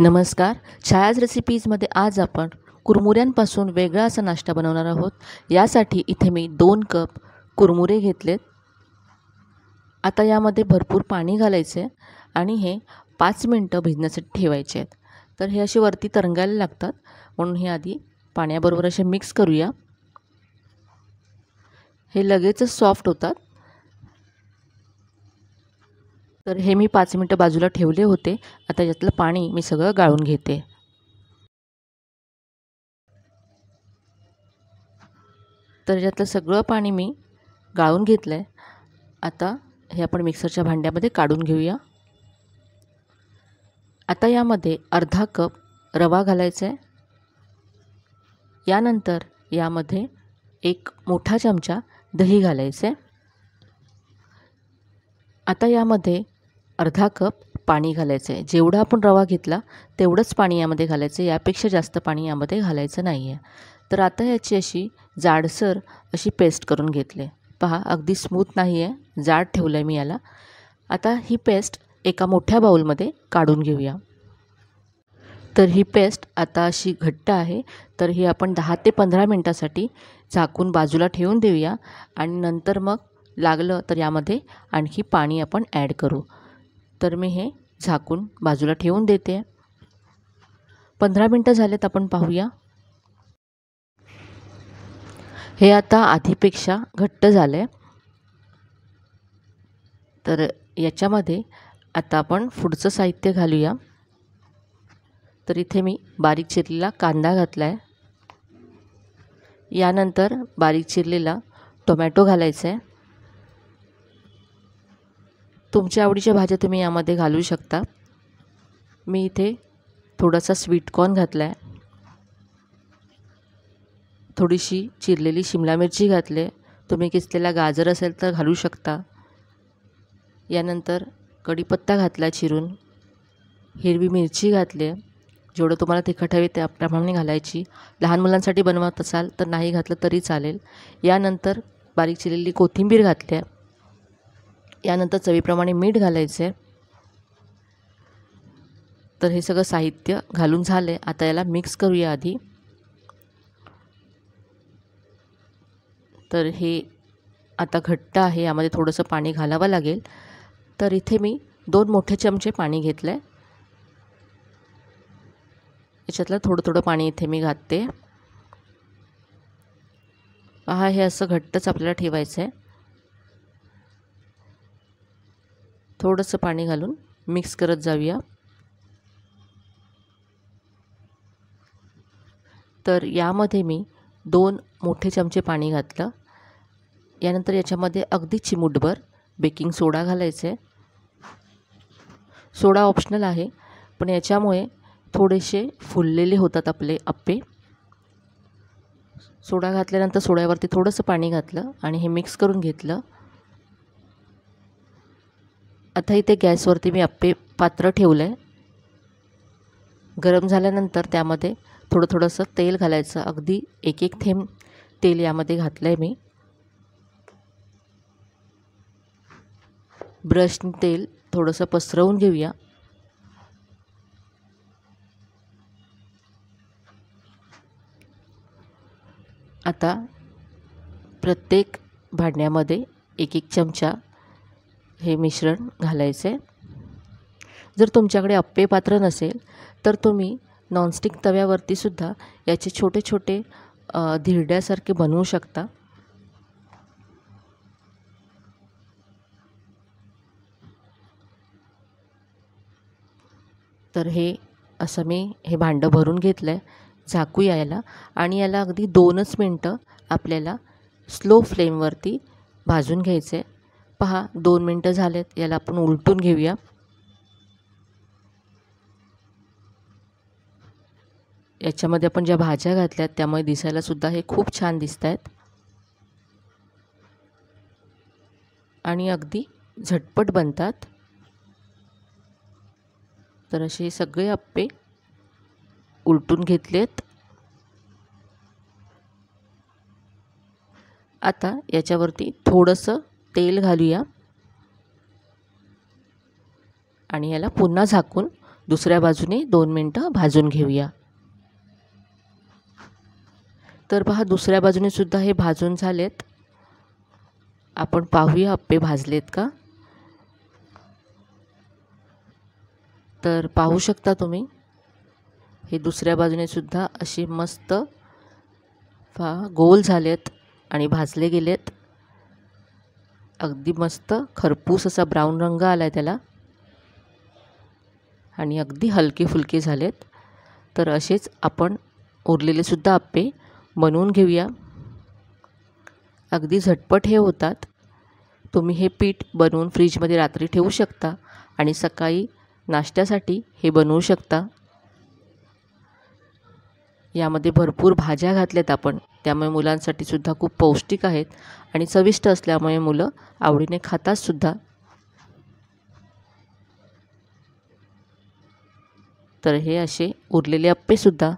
नमस्कार छायाज रेसिपीजमध्ये आज आपण कुरमुऱ्यांपासून वेगळा असा नाश्ता बनवणार आहोत यासाठी इथे मी दोन कप कुरमुरे घेतलेत आता यामध्ये भरपूर पाणी घालायचे आणि हे पाच मिनटं भिजण्यासाठी ठेवायचे आहेत तर हे असे वरती तरंगायला लागतात म्हणून हे आधी पाण्याबरोबर असे मिक्स करूया हे लगेचच सॉफ्ट होतात तर हे मी पाच मिनटं बाजूला ठेवले होते आता यातलं पाणी मी सगळं गाळून घेते तर यातलं सगळं पाणी मी गाळून घेतलं आहे आता हे आपण मिक्सरच्या भांड्यामध्ये काढून घेऊया आता यामध्ये अर्धा कप रवा घालायचा आहे यानंतर यामध्ये एक मोठा चमचा दही घालायचं आहे आता यामध्ये अर्धा कप पाणी घालायचं आहे जेवढा आपण रवा घेतला तेवढंच पाणी यामध्ये घालायचं आहे यापेक्षा जास्त पाणी यामध्ये घालायचं नाही आहे तर आता याची अशी जाडसर अशी पेस्ट करून घेतली पहा अगदी स्मूथ नाही आहे जाड ठेवलं आहे मी याला आता ही पेस्ट एका मोठ्या बाऊलमध्ये काढून घेऊया तर ही पेस्ट आता अशी घट्ट आहे तर ही आपण दहा ते पंधरा मिनटासाठी झाकून बाजूला ठेवून देऊया आणि नंतर मग लागलं तर यामध्ये आणखी पाणी आपण ॲड करू तर मी हे झाकून बाजूला ठेवून देते पंधरा मिनटं झालेत आपण पाहूया हे आता आधीपेक्षा घट्ट झालं आहे तर याच्यामध्ये आता आपण पुढचं साहित्य घालूया तर इथे मी बारीक चिरलेला कांदा घातला आहे यानंतर बारीक चिरलेला टोमॅटो घालायचा आहे तुमच्या आवडीच्या भाज्या तुम्ही यामध्ये घालू शकता मी इथे थोडासा स्वीटकॉर्न घातला आहे थोडीशी चिरलेली शिमला मिरची घातले तुम्ही किसलेला गाजर असेल तर घालू शकता यानंतर कढीपत्ता घातला चिरून हिरवी मिरची घातली आहे जेवढं तुम्हाला तिखट हवी त्याप्रमाणे घालायची लहान मुलांसाठी बनवत असाल तर नाही घातलं तरी चालेल यानंतर बारीक चिरलेली कोथिंबीर घातली आहे यानंतर चवीप्रमाणे मीठ घालायचं आहे तर हे सगळं साहित्य घालून झालं आहे आता याला मिक्स करूया आधी तर हे आता घट्ट आहे यामध्ये थोडंसं पाणी घालावं लागेल तर इथे मी दोन मोठे चमचे पाणी घेतलं आहे याच्यातलं थोडं थोडं पाणी इथे मी घातते पहा हे असं घट्टच आपल्याला ठेवायचं आहे थोडंसं पाणी घालून मिक्स करत जाऊया तर यामध्ये मी दोन मोठे चमचे पाणी घातलं यानंतर याच्यामध्ये अगदी चिमूटभर बेकिंग सोडा आहे सोडा ऑप्शनल आहे पण याच्यामुळे थोडेसे फुललेले होतात आपले अप्पे सोडा घातल्यानंतर सोड्यावरती थोडंसं पाणी घातलं आणि हे मिक्स करून घेतलं आता इथे गॅसवरती मी आप्पे पात्र ठेवलं आहे गरम झाल्यानंतर त्यामध्ये थोडं थोडंसं तेल घालायचं अगदी एक एक थेंब तेल यामध्ये घातलं आहे मी ब्रश तेल थोडंसं पसरवून घेऊया आता प्रत्येक भांड्यामध्ये एक एक चमचा हे मिश्रण घालायचे जर तुमच्याकडे अप्पे पात्र नसेल तर तुम्ही नॉनस्टिक तव्यावरतीसुद्धा याचे छोटे छोटे धिरड्यासारखे बनवू शकता तर हे असं मी हे भांडं भरून घेतलं आहे झाकू आणि याला अगदी दोनच मिनटं आपल्याला स्लो फ्लेमवरती भाजून घ्यायचे पहा दोन मिनटं झालेत याला आपण उलटून घेऊया याच्यामध्ये आपण ज्या भाज्या घातल्यात त्यामुळे दिसायला सुद्धा हे खूप छान दिसत आहेत आणि अगदी झटपट बनतात तर असे सगळे आप्पे उलटून घेतलेत आता याच्यावरती थोडंसं तेल घालूया आणि याला पुन्हा झाकून दुसऱ्या बाजूने दोन मिनटं भाजून घेऊया तर पहा दुसऱ्या बाजूने सुद्धा हे भाजून झालेत आपण पाहूया अप्पे भाजलेत का तर पाहू शकता तुम्ही हे दुसऱ्या बाजूने सुद्धा असे मस्त पहा गोल झालेत आणि भाजले गेलेत अगदी मस्त खरपूस असा ब्राऊन रंग आला आहे त्याला आणि अगदी हलके फुलके झालेत तर असेच आपण सुद्धा आपे बनवून घेऊया अगदी झटपट हे होतात तुम्ही हे पीठ बनवून फ्रीजमध्ये रात्री ठेवू शकता आणि सकाळी नाश्त्यासाठी हे बनवू शकता यामध्ये भरपूर भाज्या घातल्यात आपण त्यामुळे मुलांसाठी सुद्धा खूप पौष्टिक आहेत आणि चविष्ट असल्यामुळे मुलं आवडीने खातातसुद्धा तर हे असे उरलेले अप्पेसुद्धा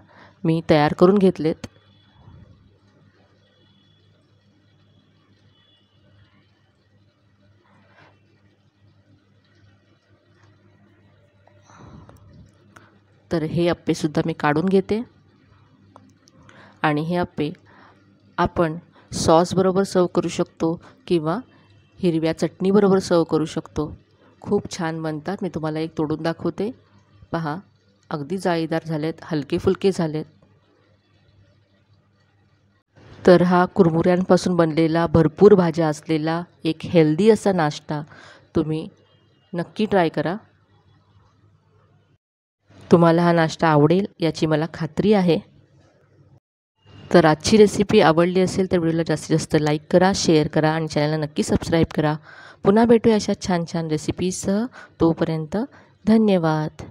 मी तयार करून घेतलेत तर हे अप्पेसुद्धा मी काढून घेते आणि हे आपे आपण सॉसबरोबर सर्व करू शकतो किंवा हिरव्या चटणीबरोबर सर्व करू शकतो खूप छान बनतात मी तुम्हाला एक तोडून दाखवते पहा अगदी जाळीदार झालेत हलके फुलके झालेत तर हा कुरमुऱ्यांपासून बनलेला भरपूर भाज्या असलेला एक हेल्दी असा नाश्ता तुम्ही नक्की ट्राय करा तुम्हाला हा नाश्ता आवडेल याची मला खात्री आहे तर आजची रेसिपी आवडली असेल तर व्हिडिओला जास्तीत जास्त लाईक करा शेअर करा आणि चॅनलला नक्की सबस्क्राईब करा पुन्हा भेटूया अशा छान छान रेसिपीसह तोपर्यंत धन्यवाद